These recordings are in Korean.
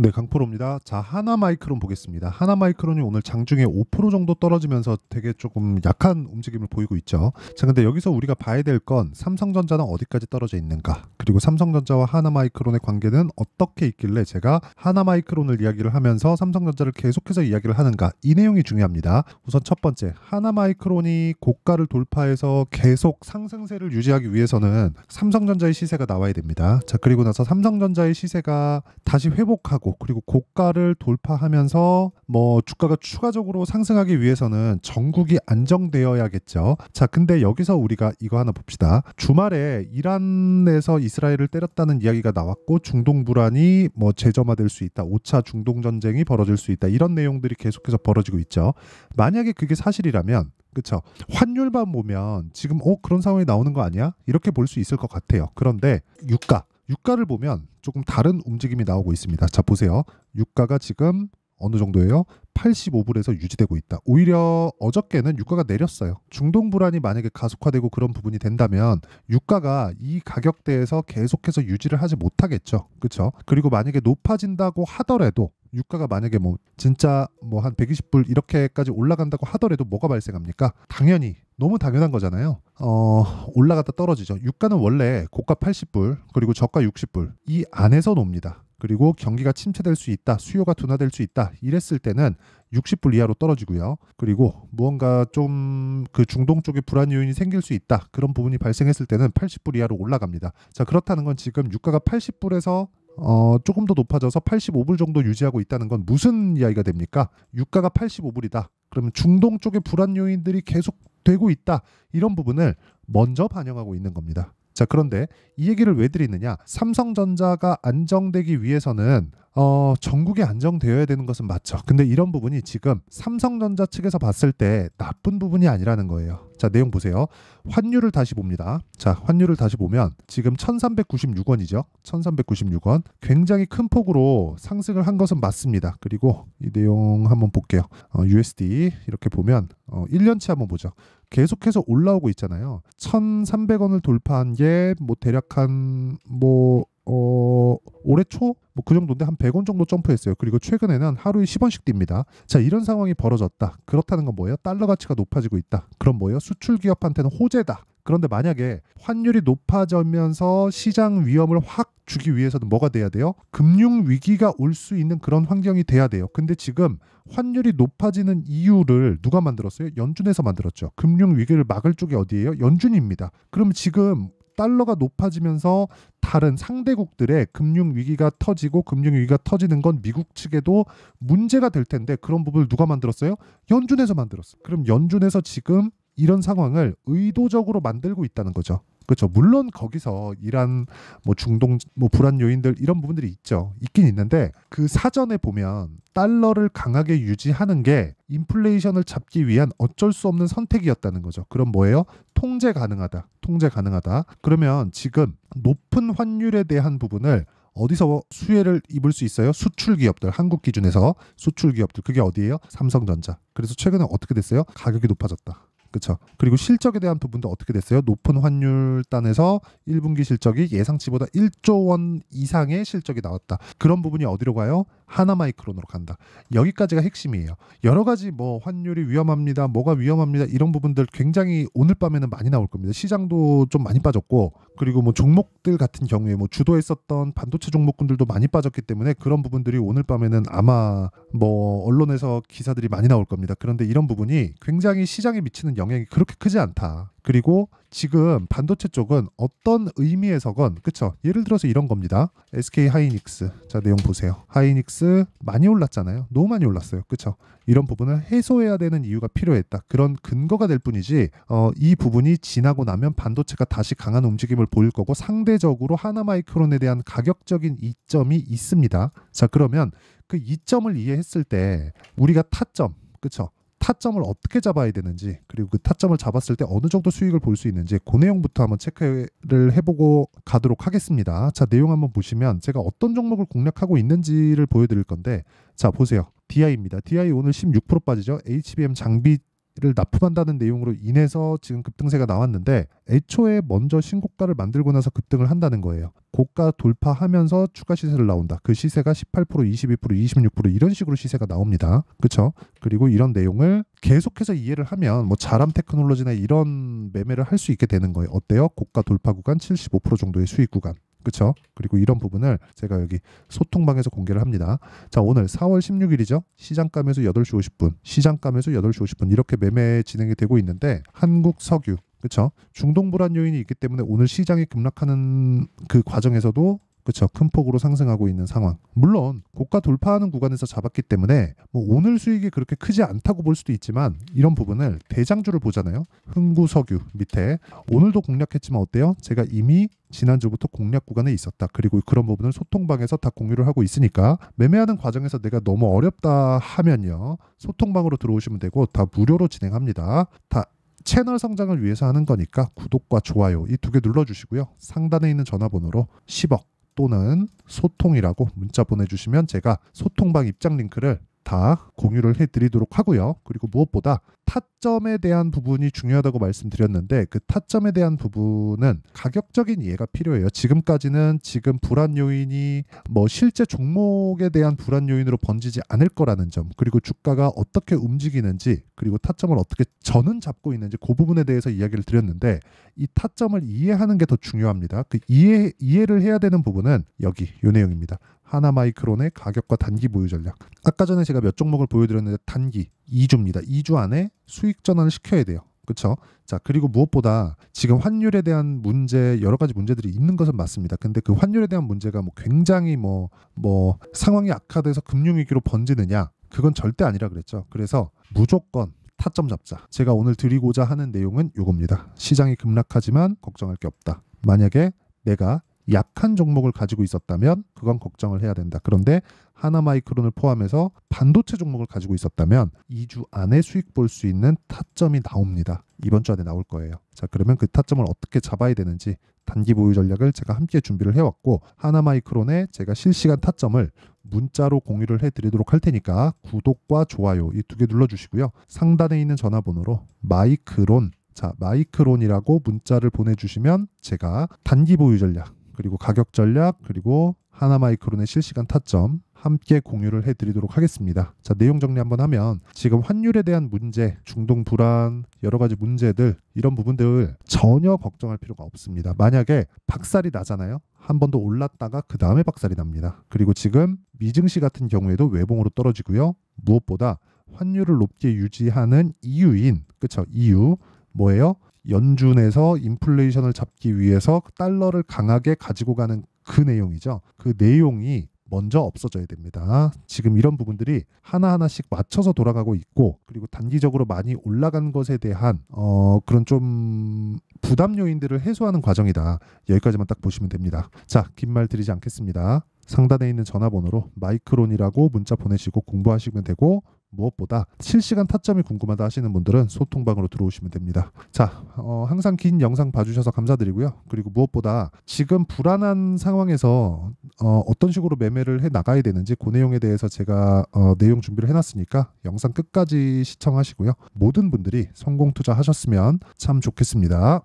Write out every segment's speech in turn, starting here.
네, 강프로입니다. 자, 하나 마이크론 보겠습니다. 하나 마이크론이 오늘 장중에 5% 정도 떨어지면서 되게 조금 약한 움직임을 보이고 있죠. 자, 근데 여기서 우리가 봐야 될 건 삼성전자는 어디까지 떨어져 있는가? 그리고 삼성전자와 하나 마이크론의 관계는 어떻게 있길래 제가 하나 마이크론을 이야기를 하면서 삼성전자를 계속해서 이야기를 하는가? 이 내용이 중요합니다. 우선 첫 번째, 하나 마이크론이 고가를 돌파해서 계속 상승세를 유지하기 위해서는 삼성전자의 시세가 나와야 됩니다. 자, 그리고 나서 삼성전자의 시세가 다시 회복하고 하고 그리고 고가를 돌파하면서 뭐 주가가 추가적으로 상승하기 위해서는 전국이 안정되어야겠죠. 자, 근데 여기서 우리가 이거 하나 봅시다. 주말에 이란에서 이스라엘을 때렸다는 이야기가 나왔고 중동 불안이 뭐 재점화될 수 있다. 5차 중동 전쟁이 벌어질 수 있다. 이런 내용들이 계속해서 벌어지고 있죠. 만약에 그게 사실이라면 그렇 환율만 보면 지금 어 그런 상황이 나오는 거 아니야? 이렇게 볼 수 있을 것 같아요. 그런데 유가 유가를 보면 조금 다른 움직임이 나오고 있습니다. 자 보세요. 유가가 지금 어느 정도예요? 85불에서 유지되고 있다. 오히려 어저께는 유가가 내렸어요. 중동 불안이 만약에 가속화되고 그런 부분이 된다면 유가가 이 가격대에서 계속해서 유지를 하지 못하겠죠. 그렇죠? 그리고 만약에 높아진다고 하더라도 유가가 만약에 뭐 진짜 뭐 한 120불 이렇게까지 올라간다고 하더라도 뭐가 발생합니까? 당연히 너무 당연한 거잖아요. 어, 올라갔다 떨어지죠. 유가는 원래 고가 80불, 그리고 저가 60불, 이 안에서 놉니다. 그리고 경기가 침체될 수 있다, 수요가 둔화될 수 있다, 이랬을 때는 60불 이하로 떨어지고요. 그리고 무언가 좀 그 중동 쪽에 불안 요인이 생길 수 있다, 그런 부분이 발생했을 때는 80불 이하로 올라갑니다. 자, 그렇다는 건 지금 유가가 80불에서 어, 조금 더 높아져서 85불 정도 유지하고 있다는 건 무슨 이야기가 됩니까? 유가가 85불이다. 그러면 중동 쪽에 불안 요인들이 계속 되고 있다. 이런 부분을 먼저 반영하고 있는 겁니다. 자, 그런데 이 얘기를 왜 드리느냐? 삼성전자가 안정되기 위해서는 어, 전국이 안정되어야 되는 것은 맞죠. 근데 이런 부분이 지금 삼성전자 측에서 봤을 때 나쁜 부분이 아니라는 거예요. 자, 내용 보세요. 환율을 다시 봅니다. 자, 환율을 다시 보면 지금 1396원이죠. 1396원. 굉장히 큰 폭으로 상승을 한 것은 맞습니다. 그리고 이 내용 한번 볼게요. 어, USD 이렇게 보면 어, 1년치 한번 보죠. 계속해서 올라오고 있잖아요. 1300원을 돌파한 게 뭐 대략 한뭐 어, 올해 초 뭐 그 정도인데 한 100원 정도 점프했어요. 그리고 최근에는 하루에 10원씩 뜁니다. 자, 이런 상황이 벌어졌다. 그렇다는 건 뭐예요? 달러 가치가 높아지고 있다. 그럼 뭐예요? 수출 기업한테는 호재다. 그런데 만약에 환율이 높아지면서 시장 위험을 확 주기 위해서는 뭐가 돼야 돼요? 금융 위기가 올 수 있는 그런 환경이 돼야 돼요. 근데 지금 환율이 높아지는 이유를 누가 만들었어요? 연준에서 만들었죠. 금융 위기를 막을 쪽이 어디예요? 연준입니다. 그럼 지금 달러가 높아지면서 다른 상대국들의 금융 위기가 터지고 금융 위기가 터지는 건 미국 측에도 문제가 될 텐데 그런 부분을 누가 만들었어요? 연준에서 만들었어요. 그럼 연준에서 지금 이런 상황을 의도적으로 만들고 있다는 거죠. 그렇죠. 물론 거기서 이란 뭐 중동 뭐 불안 요인들 이런 부분들이 있죠. 있긴 있는데 그 사전에 보면 달러를 강하게 유지하는 게 인플레이션을 잡기 위한 어쩔 수 없는 선택이었다는 거죠. 그럼 뭐예요? 통제 가능하다. 통제 가능하다. 그러면 지금 높은 환율에 대한 부분을 어디서 수혜를 입을 수 있어요? 수출 기업들, 한국 기준에서 수출 기업들. 그게 어디예요? 삼성전자. 그래서 최근에 어떻게 됐어요? 가격이 높아졌다. 그렇죠. 그리고 실적에 대한 부분도 어떻게 됐어요? 높은 환율단에서 1분기 실적이 예상치보다 1조 원 이상의 실적이 나왔다. 그런 부분이 어디로 가요? 하나 마이크론으로 간다. 여기까지가 핵심이에요. 여러 가지 뭐 환율이 위험합니다. 뭐가 위험합니다. 이런 부분들 굉장히 오늘 밤에는 많이 나올 겁니다. 시장도 좀 많이 빠졌고 그리고 뭐 종목들 같은 경우에 뭐 주도했었던 반도체 종목군들도 많이 빠졌기 때문에 그런 부분들이 오늘 밤에는 아마 뭐 언론에서 기사들이 많이 나올 겁니다. 그런데 이런 부분이 굉장히 시장에 미치는 영향이 그렇게 크지 않다. 그리고 지금 반도체 쪽은 어떤 의미에서건 그쵸 예를 들어서 이런 겁니다 SK 하이닉스 자 내용 보세요 하이닉스 많이 올랐잖아요 너무 많이 올랐어요 그쵸 이런 부분을 해소해야 되는 이유가 필요했다 그런 근거가 될 뿐이지 어, 이 부분이 지나고 나면 반도체가 다시 강한 움직임을 보일 거고 상대적으로 하나마이크론에 대한 가격적인 이점이 있습니다 자 그러면 그 이점을 이해했을 때 우리가 타점 그쵸 타점을 어떻게 잡아야 되는지 그리고 그 타점을 잡았을 때 어느 정도 수익을 볼 수 있는지 그 내용부터 한번 체크를 해보고 가도록 하겠습니다. 자 내용 한번 보시면 제가 어떤 종목을 공략하고 있는지를 보여드릴 건데 자 보세요. DI입니다. DI 오늘 16% 빠지죠. HBM 장비 를 납품한다는 내용으로 인해서 지금 급등세가 나왔는데 애초에 먼저 신고가를 만들고 나서 급등을 한다는 거예요. 고가 돌파하면서 추가 시세를 나온다. 그 시세가 18%, 22%, 26% 이런 식으로 시세가 나옵니다. 그렇죠? 그리고 이런 내용을 계속해서 이해를 하면 뭐 자람 테크놀로지나 이런 매매를 할 수 있게 되는 거예요. 어때요? 고가 돌파 구간 75% 정도의 수익 구간. 그렇죠? 그리고 이런 부분을 제가 여기 소통방에서 공개를 합니다. 자, 오늘 4월 16일이죠. 시장감에서 8시 50분, 시장감에서 8시 50분 이렇게 매매 진행이 되고 있는데 한국 석유 그렇죠? 중동 불안 요인이 있기 때문에 오늘 시장이 급락하는 그 과정에서도 그렇죠. 큰 폭으로 상승하고 있는 상황. 물론 고가 돌파하는 구간에서 잡았기 때문에 뭐 오늘 수익이 그렇게 크지 않다고 볼 수도 있지만 이런 부분을 대장주를 보잖아요. 흥구석유 밑에 오늘도 공략했지만 어때요? 제가 이미 지난주부터 공략 구간에 있었다. 그리고 그런 부분을 소통방에서 다 공유를 하고 있으니까 매매하는 과정에서 내가 너무 어렵다 하면요. 소통방으로 들어오시면 되고 다 무료로 진행합니다. 다 채널 성장을 위해서 하는 거니까 구독과 좋아요 이 두 개 눌러주시고요. 상단에 있는 전화번호로 10억 또는 소통이라고 문자 보내주시면 제가 소통방 입장 링크를 다 공유를 해드리도록 하고요. 그리고 무엇보다 타점에 대한 부분이 중요하다고 말씀드렸는데 그 타점에 대한 부분은 가격적인 이해가 필요해요. 지금까지는 지금 불안 요인이 뭐 실제 종목에 대한 불안 요인으로 번지지 않을 거라는 점, 그리고 주가가 어떻게 움직이는지, 그리고 타점을 어떻게 저는 잡고 있는지 그 부분에 대해서 이야기를 드렸는데 이 타점을 이해하는 게 더 중요합니다. 그 이해 이해를 해야 되는 부분은 여기 요 내용입니다. 하나마이크론의 가격과 단기 보유 전략. 아까 전에 제가 몇 종목을 보여드렸는데 단기 2주입니다. 2주 안에 수익 전환을 시켜야 돼요. 그렇죠? 자 그리고 무엇보다 지금 환율에 대한 문제 여러 가지 문제들이 있는 것은 맞습니다. 근데 그 환율에 대한 문제가 뭐 굉장히 뭐뭐 뭐 상황이 악화돼서 금융위기로 번지느냐 그건 절대 아니라 그랬죠. 그래서 무조건 타점 잡자. 제가 오늘 드리고자 하는 내용은 이겁니다. 시장이 급락하지만 걱정할 게 없다. 만약에 내가 약한 종목을 가지고 있었다면 그건 걱정을 해야 된다. 그런데 하나마이크론을 포함해서 반도체 종목을 가지고 있었다면 2주 안에 수익 볼 수 있는 타점이 나옵니다. 이번 주 안에 나올 거예요. 자, 그러면 그 타점을 어떻게 잡아야 되는지 단기 보유 전략을 제가 함께 준비를 해왔고 하나마이크론의 제가 실시간 타점을 문자로 공유를 해드리도록 할 테니까 구독과 좋아요 이 두 개 눌러주시고요. 상단에 있는 전화번호로 마이크론 자 마이크론이라고 문자를 보내주시면 제가 단기 보유 전략 그리고 가격 전략, 그리고 하나마이크론의 실시간 타점 함께 공유를 해드리도록 하겠습니다. 자 내용 정리 한번 하면 지금 환율에 대한 문제, 중동 불안, 여러 가지 문제들 이런 부분들 전혀 걱정할 필요가 없습니다. 만약에 박살이 나잖아요. 한 번 더 올랐다가 그 다음에 박살이 납니다. 그리고 지금 미증시 같은 경우에도 외봉으로 떨어지고요. 무엇보다 환율을 높게 유지하는 이유인 그쵸 이유 뭐예요? 연준에서 인플레이션을 잡기 위해서 달러를 강하게 가지고 가는 그 내용이죠. 그 내용이 먼저 없어져야 됩니다. 지금 이런 부분들이 하나하나씩 맞춰서 돌아가고 있고 그리고 단기적으로 많이 올라간 것에 대한 어 그런 좀 부담 요인들을 해소하는 과정이다. 여기까지만 딱 보시면 됩니다. 자, 긴 말 드리지 않겠습니다. 상단에 있는 전화번호로 마이크론이라고 문자 보내시고 공부하시면 되고 무엇보다 실시간 타점이 궁금하다 하시는 분들은 소통방으로 들어오시면 됩니다. 자, 어, 항상 긴 영상 봐주셔서 감사드리고요. 그리고 무엇보다 지금 불안한 상황에서 어, 떤 식으로 매매를 해 나가야 되는지 그 내용에 대해서 제가 어, 내용 준비를 해놨으니까 영상 끝까지 시청하시고요. 모든 분들이 성공 투자하셨으면 참 좋겠습니다.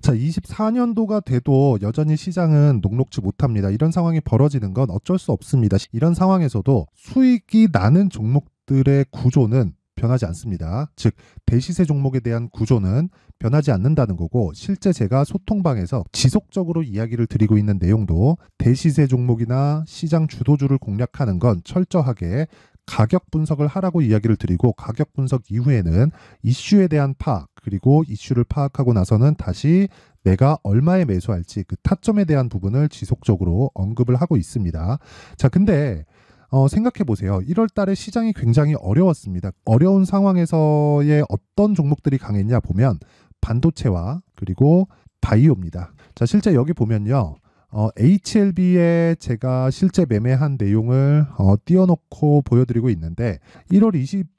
자, 24년도가 돼도 여전히 시장은 녹록지 못합니다. 이런 상황이 벌어지는 건 어쩔 수 없습니다. 이런 상황에서도 수익이 나는 종목 것들의 구조는 변하지 않습니다. 즉 대시세 종목에 대한 구조는 변하지 않는다는 거고 실제 제가 소통방에서 지속적으로 이야기를 드리고 있는 내용도 대시세 종목이나 시장 주도주를 공략하는 건 철저하게 가격 분석을 하라고 이야기를 드리고 가격 분석 이후에는 이슈에 대한 파악 그리고 이슈를 파악하고 나서는 다시 내가 얼마에 매수할지 그 타점에 대한 부분을 지속적으로 언급을 하고 있습니다. 자 근데 어, 생각해 보세요. 1월 달에 시장이 굉장히 어려웠습니다. 어려운 상황에서의 어떤 종목들이 강했냐 보면 반도체와 그리고 바이오입니다. 자, 실제 여기 보면요. 어, HLB에 제가 실제 매매한 내용을 어, 띄워놓고 보여드리고 있는데 1월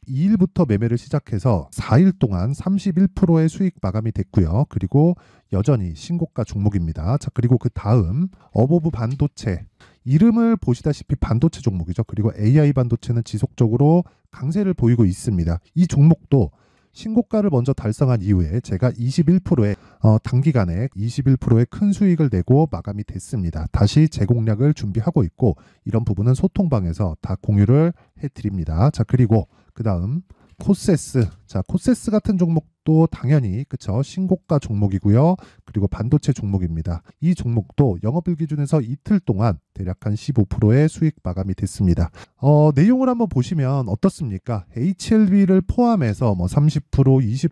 22일부터 매매를 시작해서 4일 동안 31%의 수익 마감이 됐고요. 그리고 여전히 신고가 종목입니다. 자 그리고 그 다음 어버브 반도체 이름을 보시다시피 반도체 종목이죠. 그리고 AI 반도체는 지속적으로 강세를 보이고 있습니다. 이 종목도 신고가를 먼저 달성한 이후에 제가 21%의 어, 단기간에 21%의 큰 수익을 내고 마감이 됐습니다. 다시 재 공략을 준비하고 있고 이런 부분은 소통방에서 다 공유를 해드립니다. 자 그리고 그 다음 코세스 자 코세스 같은 종목 또 당연히 그쵸 신고가 종목이고요. 그리고 반도체 종목입니다. 이 종목도 영업일 기준에서 이틀 동안 대략 한 15%의 수익 마감이 됐습니다. 어, 내용을 한번 보시면 어떻습니까? HLB를 포함해서 뭐 30%,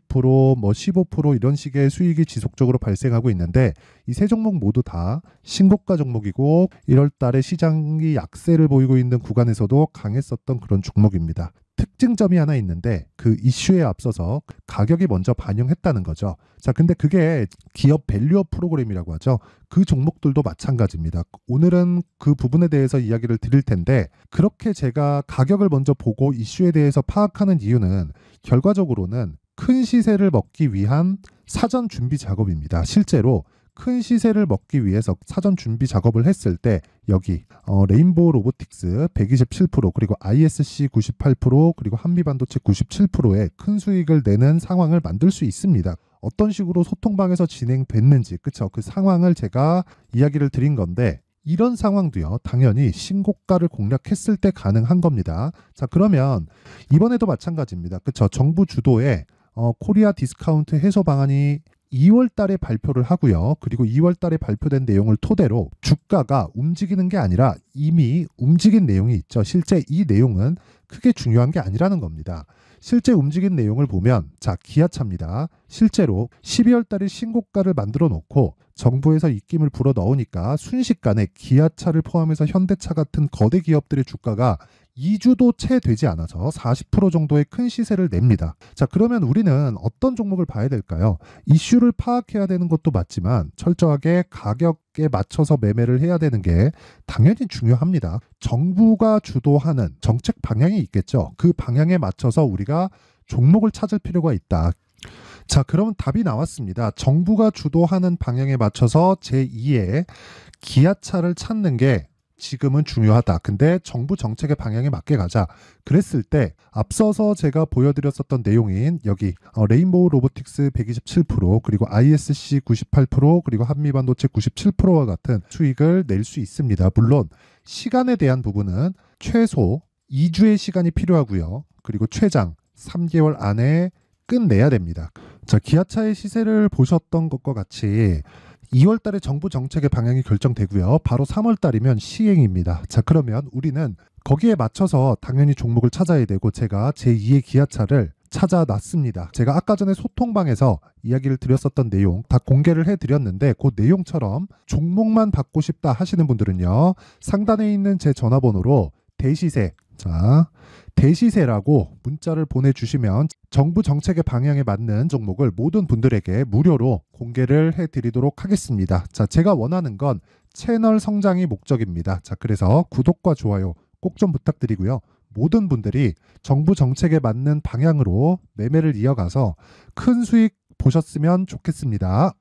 20%, 뭐15% 이런 식의 수익이 지속적으로 발생하고 있는데 이 세 종목 모두 다 신고가 종목이고 1월 달에 시장이 약세를 보이고 있는 구간에서도 강했었던 그런 종목입니다. 특징점이 하나 있는데 그 이슈에 앞서서 가격이 먼저 반영했다는 거죠. 자, 근데 그게 기업 밸류업 프로그램이라고 하죠. 그 종목들도 마찬가지입니다. 오늘은 그 부분에 대해서 이야기를 드릴 텐데 그렇게 제가 가격을 먼저 보고 이슈에 대해서 파악하는 이유는 결과적으로는 큰 시세를 먹기 위한 사전 준비 작업입니다. 실제로 큰 시세를 먹기 위해서 사전 준비 작업을 했을 때 여기 어, 레인보우 로보틱스 127% 그리고 ISC 98% 그리고 한미반도체 97%의 큰 수익을 내는 상황을 만들 수 있습니다. 어떤 식으로 소통방에서 진행됐는지 그쵸 그 상황을 제가 이야기를 드린 건데 이런 상황도요, 당연히 신고가를 공략했을 때 가능한 겁니다. 자, 그러면 이번에도 마찬가지입니다. 그쵸? 정부 주도의 어, 코리아 디스카운트 해소 방안이 2월 달에 발표를 하고요. 그리고 2월 달에 발표된 내용을 토대로 주가가 움직이는 게 아니라 이미 움직인 내용이 있죠. 실제 이 내용은 크게 중요한 게 아니라는 겁니다. 실제 움직인 내용을 보면 자, 기아차입니다. 실제로 12월 달에 신고가를 만들어 놓고 정부에서 입김을 불어 넣으니까 순식간에 기아차를 포함해서 현대차 같은 거대 기업들의 주가가 2주도 채 되지 않아서 40% 정도의 큰 시세를 냅니다. 자, 그러면 우리는 어떤 종목을 봐야 될까요? 이슈를 파악해야 되는 것도 맞지만 철저하게 가격에 맞춰서 매매를 해야 되는 게 당연히 중요합니다. 정부가 주도하는 정책 방향이 있겠죠. 그 방향에 맞춰서 우리가 종목을 찾을 필요가 있다. 자, 그럼 답이 나왔습니다. 정부가 주도하는 방향에 맞춰서 제2의 기아차를 찾는 게 지금은 중요하다. 근데 정부 정책의 방향에 맞게 가자. 그랬을 때 앞서서 제가 보여드렸었던 내용인 여기 어, 레인보우 로보틱스 127% 그리고 ISC 98% 그리고 한미반도체 97%와 같은 수익을 낼 수 있습니다. 물론 시간에 대한 부분은 최소 2주의 시간이 필요하고요. 그리고 최장 3개월 안에 끝내야 됩니다. 자, 기아차의 시세를 보셨던 것과 같이 2월 달에 정부 정책의 방향이 결정되고요. 바로 3월 달이면 시행입니다. 자, 그러면 우리는 거기에 맞춰서 당연히 종목을 찾아야 되고 제가 제2의 기아차를 찾아놨습니다. 제가 아까 전에 소통방에서 이야기를 드렸었던 내용 다 공개를 해드렸는데 그 내용처럼 종목만 받고 싶다 하시는 분들은요. 상단에 있는 제 전화번호로 대시세 자 대시세라고 문자를 보내주시면 정부 정책의 방향에 맞는 종목을 모든 분들에게 무료로 공개를 해드리도록 하겠습니다. 자, 제가 원하는 건 채널 성장이 목적입니다. 자, 그래서 구독과 좋아요 꼭 좀 부탁드리고요. 모든 분들이 정부 정책에 맞는 방향으로 매매를 이어가서 큰 수익 보셨으면 좋겠습니다.